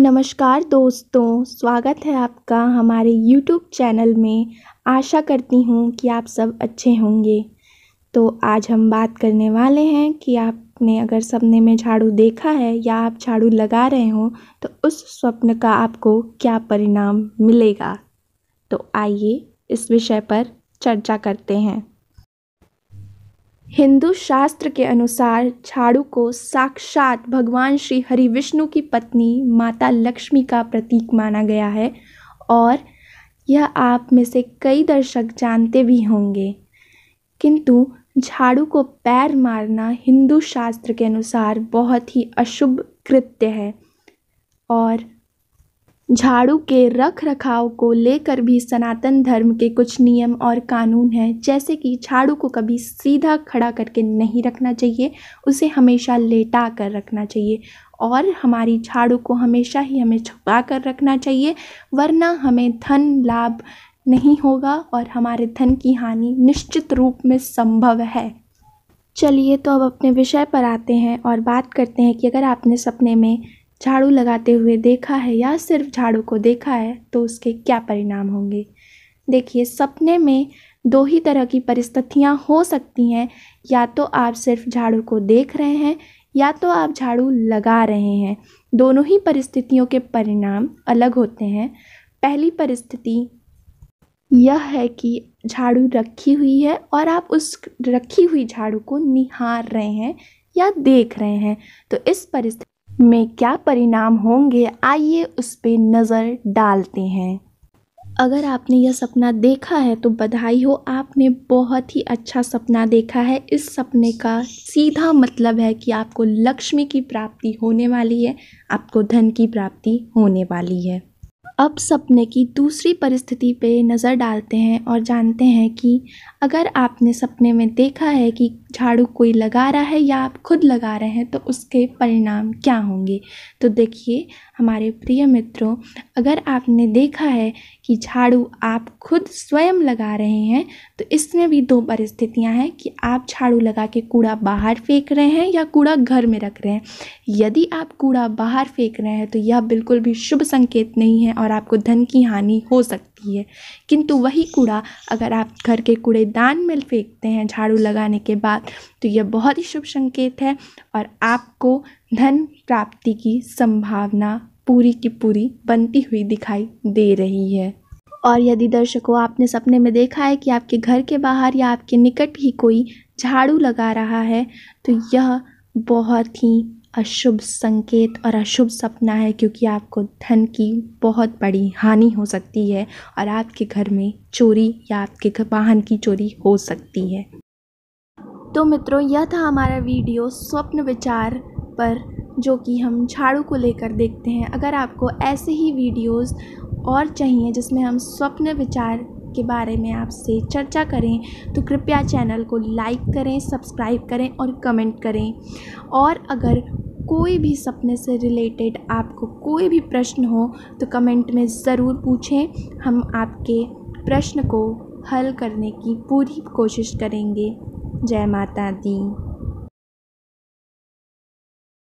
नमस्कार दोस्तों स्वागत है आपका हमारे YouTube चैनल में आशा करती हूँ कि आप सब अच्छे होंगे तो आज हम बात करने वाले हैं कि आपने अगर सपने में झाड़ू देखा है या आप झाड़ू लगा रहे हो तो उस स्वप्न का आपको क्या परिणाम मिलेगा तो आइए इस विषय पर चर्चा करते हैं हिंदू शास्त्र के अनुसार झाड़ू को साक्षात भगवान श्री हरि विष्णु की पत्नी माता लक्ष्मी का प्रतीक माना गया है और यह आप में से कई दर्शक जानते भी होंगे किंतु झाड़ू को पैर मारना हिंदू शास्त्र के अनुसार बहुत ही अशुभ कृत्य है और झाड़ू के रख रखाव को लेकर भी सनातन धर्म के कुछ नियम और कानून हैं जैसे कि झाड़ू को कभी सीधा खड़ा करके नहीं रखना चाहिए उसे हमेशा लेटा कर रखना चाहिए और हमारी झाड़ू को हमेशा ही हमें छुपा कर रखना चाहिए वरना हमें धन लाभ नहीं होगा और हमारे धन की हानि निश्चित रूप में संभव है चलिए तो अब अपने विषय पर आते हैं और बात करते हैं कि अगर आपने सपने में झाड़ू लगाते हुए देखा है या सिर्फ झाड़ू को देखा है तो उसके क्या परिणाम होंगे देखिए सपने में दो ही तरह की परिस्थितियाँ हो सकती हैं या तो आप सिर्फ झाड़ू को देख रहे हैं या तो आप झाड़ू लगा रहे हैं दोनों ही परिस्थितियों के परिणाम अलग होते हैं पहली परिस्थिति यह है कि झाड़ू रखी हुई है और आप उस रखी हुई झाड़ू को निहार रहे हैं या देख रहे हैं तो इस परिस्थिति में क्या परिणाम होंगे आइए उस पर नज़र डालते हैं अगर आपने यह सपना देखा है तो बधाई हो आपने बहुत ही अच्छा सपना देखा है इस सपने का सीधा मतलब है कि आपको लक्ष्मी की प्राप्ति होने वाली है आपको धन की प्राप्ति होने वाली है अब सपने की दूसरी परिस्थिति पे नज़र डालते हैं और जानते हैं कि अगर आपने सपने में देखा है कि झाड़ू कोई लगा रहा है या आप खुद लगा रहे हैं तो उसके परिणाम क्या होंगे तो देखिए हमारे प्रिय मित्रों अगर आपने देखा है कि झाड़ू आप खुद स्वयं लगा रहे हैं तो इसमें भी दो परिस्थितियां हैं कि आप झाड़ू लगा के कूड़ा बाहर फेंक रहे हैं या कूड़ा घर में रख रहे हैं यदि आप कूड़ा बाहर फेंक रहे हैं तो यह बिल्कुल भी शुभ संकेत नहीं है और और आपको धन की हानि हो सकती है किंतु वही कूड़ा अगर आप घर के कूड़ेदान में फेंकते हैं झाड़ू लगाने के बाद तो यह बहुत ही शुभ संकेत है और आपको धन प्राप्ति की संभावना पूरी की पूरी बनती हुई दिखाई दे रही है और यदि दर्शकों आपने सपने में देखा है कि आपके घर के बाहर या आपके निकट ही कोई झाड़ू लगा रहा है तो यह बहुत ही अशुभ संकेत और अशुभ सपना है क्योंकि आपको धन की बहुत बड़ी हानि हो सकती है और आपके घर में चोरी या आपके वाहन की चोरी हो सकती है तो मित्रों यह था हमारा वीडियो स्वप्न विचार पर जो कि हम झाड़ू को लेकर देखते हैं अगर आपको ऐसे ही वीडियोस और चाहिए जिसमें हम स्वप्न विचार के बारे में आपसे चर्चा करें तो कृपया चैनल को लाइक करें सब्सक्राइब करें और कमेंट करें और अगर कोई भी सपने से रिलेटेड आपको कोई भी प्रश्न हो तो कमेंट में ज़रूर पूछें हम आपके प्रश्न को हल करने की पूरी कोशिश करेंगे जय माता दी